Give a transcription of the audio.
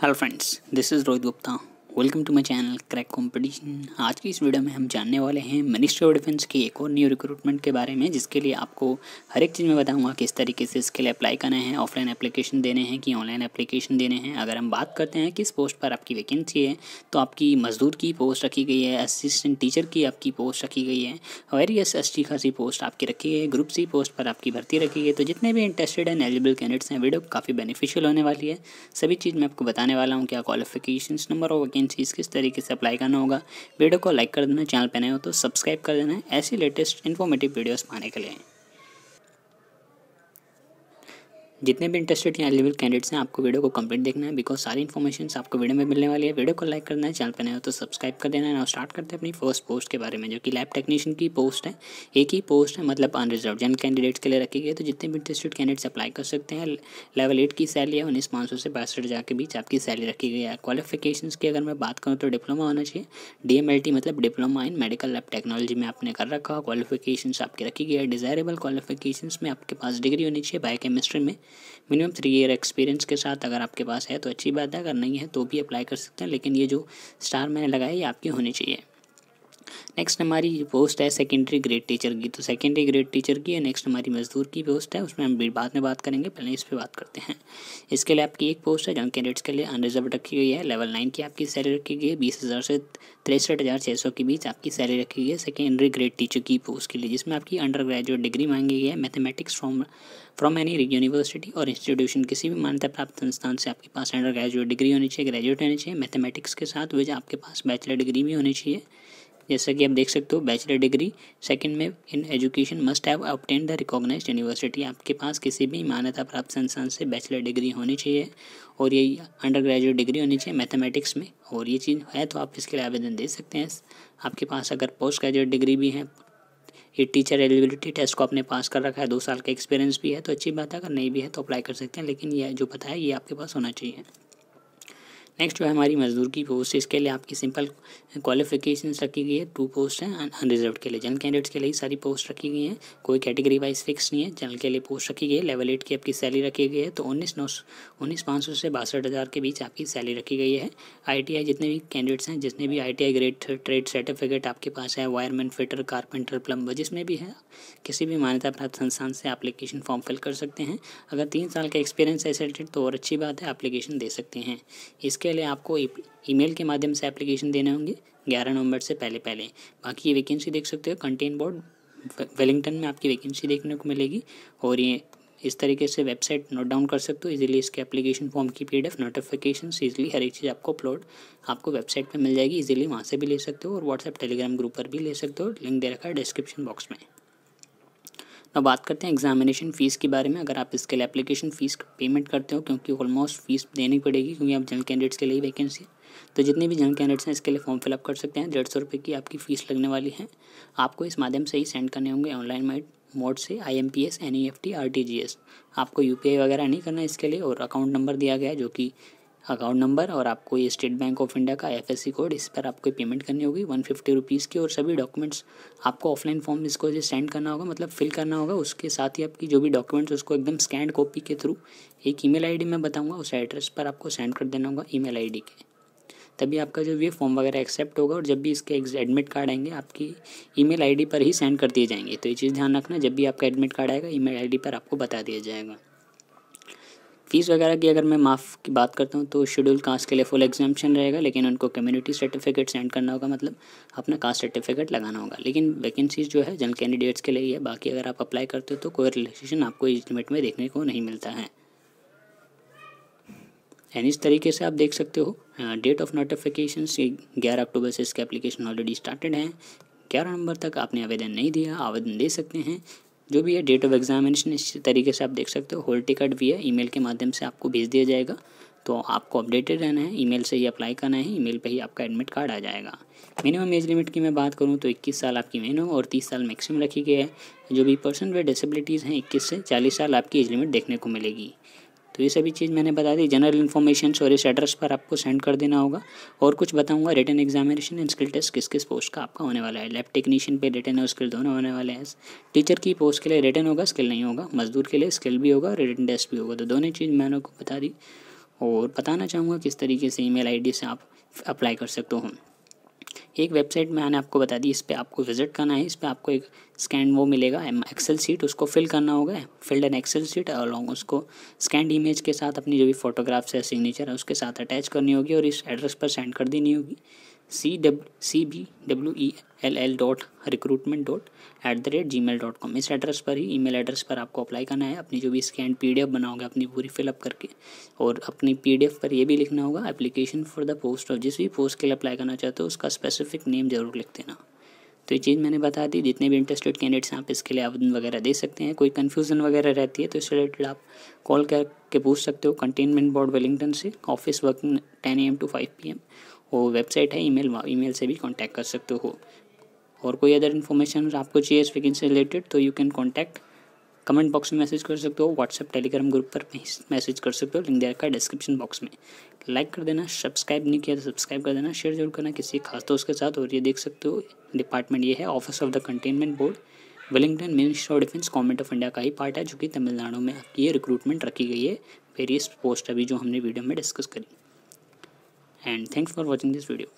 Hello friends, this is Rohit Gupta. Welcome to my channel crack competition आज की इस video में हम जानने वाले हैं मिनिस्ट्री ऑफ डिफेंस की एक और न्यू रिक्रूटमेंट के बारे में जिसके लिए आपको हर एक चीज़ में बताऊंगा किस तरीके से इसके लिए अप्लाई करना है ऑफलाइन एप्लीकेशन देने हैं कि ऑनलाइन एप्लीकेशन देने हैं अगर हम बात करते हैं किस पोस्ट पर आपकी वैकेंसी है तो आपकी मजदूर की पोस्ट रखी गई है असिस्टेंट टीचर की आपकी पोस्ट रखी गई है वेरियस अच्छी खासी पोस्ट आपकी रखी है ग्रुप सी पोस्ट पर आपकी भर्ती रखी गई है तो जितने भी इंटरेस्टेड एंड एलिजिबल कैंडिडेट्स हैं वीडियो काफ़ी बेनिफिशियल होने वाली है सभी चीज़ मैं आपको बताने वाला हूँ क्या क्वालिफिकेशन नंबर और वैकेंसी चीज़ किस तरीके से अप्लाई करना होगा वीडियो को लाइक कर देना चैनल पर नए हो तो सब्सक्राइब कर देना ऐसी लेटेस्ट इन्फॉर्मेटिव वीडियोज़ पाने के लिए जितने भी इंटरेस्टेड या एलिजिबल कैंडिडेट्स हैं आपको वीडियो को कंप्लीट देखना है बिकॉज सारी इन्फॉर्मेशन आपको वीडियो में मिलने वाली है वीडियो को लाइक करना है चैनल पर नए हो तो सब्सक्राइब कर देना है और स्टार्ट करते हैं अपनी फर्स्ट पोस्ट के बारे में जो कि लैब टेक्नीशियन की पोस्ट है एक ही पोस्ट है मतलब अनरिजर्व जन कैंडिडेट्स के लिए रखी गई तो जितने भी इंटरेस्टेड कैंडिडेट्स अप्लाई कर सकते हैं लेवल एट की सैलरी है उन्नीस पाँच सौ से बासठ हज़ार के बीच आपकी सैलरी रखी गई है क्वालिफिकेशन की अगर मैं बात करूँ तो डिप्लोमा होना चाहिए डी मतलब diploma in medical lab technology में आपने कर रखा हो क्वालिफिकेशन आपकी रखी गई है डिजायरेबल क्वालिफिकेशन में आपके पास डिग्री होनी चाहिए बायो में मिनिमम थ्री ईयर एक्सपीरियंस के साथ अगर आपके पास है तो अच्छी बात है अगर नहीं है तो भी अप्लाई कर सकते हैं लेकिन ये जो स्टार मैंने लगाया ये आपकी होनी चाहिए नेक्स्ट हमारी पोस्ट है सेकेंडरी ग्रेड टीचर की तो सेकेंडरी ग्रेड टीचर की है नेक्स्ट हमारी मजदूर की पोस्ट है उसमें हम बाद में बात करेंगे पहले इस पर बात करते हैं इसके लिए आपकी एक पोस्ट है जो कैंडिडेट्स के लिए अनरिजर्व रखी गई है लेवल नाइन की आपकी सैलरी रखी गई है बीस हज़ार से तिरसठ हज़ार छः सौ के बीच आपकी सैलरी रखी गई है सेकेंडरी ग्रेड टीचर की पोस्ट के लिए जिसमें आपकी अंडर ग्रेजुएट डिग्री मांगी गई है mathematics from from any university और इंस्टीट्यूशन किसी भी मान्यता प्राप्त संस्थान से आपके पास अंडर ग्रेजुएट डिग्री होनी चाहिए ग्रेजुएट होनी चाहिए मैथमेटिक्स के साथ वजह आपके पास बैचलर डिग्री भी होनी चाहिए जैसा कि आप देख सकते हो बैचलर डिग्री सेकंड में in education must have obtain the recognise university आपके पास किसी भी मान्यता प्राप्त संस्थान से बैचलर डिग्री होनी चाहिए और ये अंडर ग्रेजुएट डिग्री होनी चाहिए मैथमेटिक्स में और ये चीज़ है तो आप इसके लिए आवेदन दे सकते हैं आपके पास अगर पोस्ट ग्रेजुएट डिग्री भी है ये टीचर एलिजिबिलिटी टेस्ट को आपने पास कर रखा है दो साल का एक्सपीरियंस भी है तो अच्छी बात है अगर नहीं भी है तो अप्लाई कर सकते हैं लेकिन ये जो पता है ये आपके पास होना चाहिए नेक्स्ट जो है हमारी मजदूर की पोस्ट इसके लिए आपकी सिंपल क्वालिफिकेशन रखी गई है टू पोस्ट हैं अनरिजर्व के लिए जनरल कैंडिडेट्स के लिए सारी पोस्ट रखी गई हैं कोई कैटेगरी वाइज फिक्स नहीं है जनरल के लिए पोस्ट रखी गई है लेवल एट की आपकी सैलरी रखी गई है तो उन्नीस नौ उन्नीस पाँच सौ से बासठ हज़ार के बीच आपकी सैलरी रखी गई है आई जितने भी कैंडिडेट्स हैं जितने भी आई ग्रेड ट्रेड सर्टिफिकेट आपके पास है वायरमैन फिटर कारपेंटर प्लम्बर जिसमें भी है किसी भी मान्यता प्राप्त संस्थान से एप्लीकेशन फॉर्म फिल कर सकते हैं अगर तीन साल का एक्सपीरियंस है तो और अच्छी बात है एप्लीकेशन दे सकते हैं इसके इसके लिए आपको ईमेल के माध्यम से एप्लीकेशन देने होंगे ग्यारह नवंबर से पहले पहले बाकी ये वैकेंसी देख सकते हो कंटेन बोर्ड वेलिंगटन में आपकी वैकेंसी देखने को मिलेगी और ये इस तरीके से वेबसाइट नोट डाउन कर सकते हो इजीली इसके एप्लीकेशन फॉर्म की पीडीएफ नोटिफिकेशन इजीली हर एक चीज़ आपको अपलोड आपको वेबसाइट पर मिल जाएगी इजीली वहाँ से भी ले सकते हो और व्हाट्सएप टेलीग्राम ग्रुप पर भी ले सकते हो लिंक दे रखा है डिस्क्रिप्शन बॉक्स में अब बात करते हैं एग्जामिनेशन फ़ीस के बारे में अगर आप इसके लिए एप्लीकेशन फ़ीस पेमेंट करते हो क्योंकि ऑलमोस्ट फ़ीस देनी पड़ेगी क्योंकि आप जनरल कैंडिडेट्स के लिए वैकेंसी है तो जितने भी जनरल कैंडिडेट्स हैं इसके लिए फॉर्म फिलअप कर सकते हैं डेढ़ सौ रुपये की आपकी फ़ीस लगने वाली है आपको इस माध्यम से ही सेंड करने होंगे ऑनलाइन मोड से I M P S N E F T R T G S आपको यू पी आई वगैरह नहीं करना इसके लिए और अकाउंट नंबर दिया गया है जो कि अकाउंट नंबर और आपको ये स्टेट बैंक ऑफ इंडिया का एफ कोड इस पर आपको पेमेंट करनी होगी वन फिफ्टी रुपीज़ की और सभी डॉक्यूमेंट्स आपको ऑफलाइन फॉर्म इसको जो सेंड करना होगा मतलब फिल करना होगा उसके साथ ही आपकी जो भी डॉक्यूमेंट्स उसको एकदम स्कैंड कॉपी के थ्रू एक ईमेल आईडी मैं बताऊँगा उस एड्रेस पर आपको सेंड कर देना होगा ईमेल आईडी के तभी आपका जो ये फॉर्म वगैरह एक्सेप्ट होगा और जब भी इसके एडमिट कार्ड आएंगे आपकी ईमेल आईडी पर ही सेंड कर दिए जाएंगे तो ये चीज़ ध्यान रखना जब भी आपका एडमिट कार्ड आएगा ईमेल आईडी पर आपको बता दिया जाएगा फ़ीस वगैरह की अगर मैं माफ़ की बात करता हूँ तो शेड्यूल कास्ट के लिए फुल एग्जामेशन रहेगा लेकिन उनको कम्युनिटी सर्टिफिकेट सेंड करना होगा मतलब अपना कास्ट सर्टिफिकेट लगाना होगा लेकिन वैकेंसीज जो है जन कैंडिडेट्स के लिए ही है बाकी अगर आप अप्लाई करते हो तो कोई रिलेक्सेशन आपको इस्टीमेट में देखने को नहीं मिलता है एंड इस तरीके से आप देख सकते हो डेट ऑफ नोटिफिकेशन ग्यारह अक्टूबर से इसके एप्लीकेशन ऑलरेडी स्टार्टेड हैं ग्यारह नंबर तक आपने आवेदन नहीं दिया आवेदन दे सकते हैं जो भी है डेट ऑफ एग्जामिनेशन इस तरीके से आप देख सकते हो होल टिकट भी है ईमेल के माध्यम से आपको भेज दिया जाएगा तो आपको अपडेटेड रहना है ईमेल से ही अप्लाई करना है ईमेल पे ही आपका एडमिट कार्ड आ जाएगा मिनिमम एज लिमिट की मैं बात करूँ तो 21 साल आपकी मिनिमम और 30 साल मैक्सिमम रखी गई है जो भी पर्सन विद डिसेबिलिटीज़ हैं 21 से 40 साल आपकी एज लिमिट देखने को मिलेगी तो ये सभी चीज़ मैंने बता दी जनरल इन्फॉर्मेशन और इस एड्रेस पर आपको सेंड कर देना होगा और कुछ बताऊंगा written examination and skill test किस किस पोस्ट का आपका होने वाला है लैब टेक्नीशियन पे रिटर्न और स्किल दोनों होने वाले हैं टीचर की पोस्ट के लिए रिटर्न होगा स्किल नहीं होगा मजदूर के लिए स्किल भी होगा रिटर्न टेस्ट भी होगा तो दोनों चीज़ मैंने आपको बता दी और बताना चाहूँगा किस तरीके से ई मेल से आप अप्लाई कर सकते हो एक वेबसाइट मैंने आपको बता दी इस पर आपको विजिट करना है इस पर आपको एक स्कैन वो मिलेगा एक्सेल सीट उसको फिल करना होगा filled an excel sheet along उसको स्कैंड इमेज के साथ अपनी जो भी फोटोग्राफ्स है सिग्नेचर है उसके साथ अटैच करनी होगी और इस एड्रेस पर सेंड कर देनी होगी C W C B W E L L dot recruitment dot at the rate gmail dot com इस एड्रेस पर ही ई मेल एड्रेस पर आपको अप्लाई करना है अपनी जो भी स्कैन पी डी एफ बनाओगे अपनी पूरी फिलअप करके और अपनी पी डी एफ पर यह भी लिखना होगा एप्लीकेशन फॉर द पोस्ट और जिस भी पोस्ट के लिए अप्लाई करना चाहते हो उसका स्पेसिफिक नेम जरूर लिख देना तो ये चीज़ मैंने बता दी जितने भी इंटरेस्टेड कैंडिडेट्स हैं आप इसके लिए आवेदन वगैरह दे सकते हैं कोई कन्फ्यूज़न वगैरह रहती है तो इस रिलेटेड आप कॉल करके पूछ सकते हो कंटेनमेंट बोर्ड वेलिंगटन से office working ten A M to five P M वो वेबसाइट है ईमेल ईमेल से भी कांटेक्ट कर सकते हो और कोई अदर इन्फॉर्मेशन आपको चाहिए इस वेकेंसी से रिलेटेड तो you can contact comment box में मैसेज कर सकते हो व्हाट्सएप टेलीग्राम ग्रुप पर मैसेज कर सकते हो लिंक दे रखा है डिस्क्रिप्शन बॉक्स में लाइक कर देना सब्सक्राइब नहीं किया तो सब्सक्राइब कर देना शेयर जरूर करना किसी खास दोस्त के साथ और ये देख सकते हो डिपार्टमेंट ये है office of the cantonment board Wellington ministry of defence government of India का ही पार्ट है जो कि तमिलनाडु में ये रिक्रूटमेंट रखी गई है वेरियस पोस्ट अभी जो हमने वीडियो में डिस्कस करी and thanks for watching this video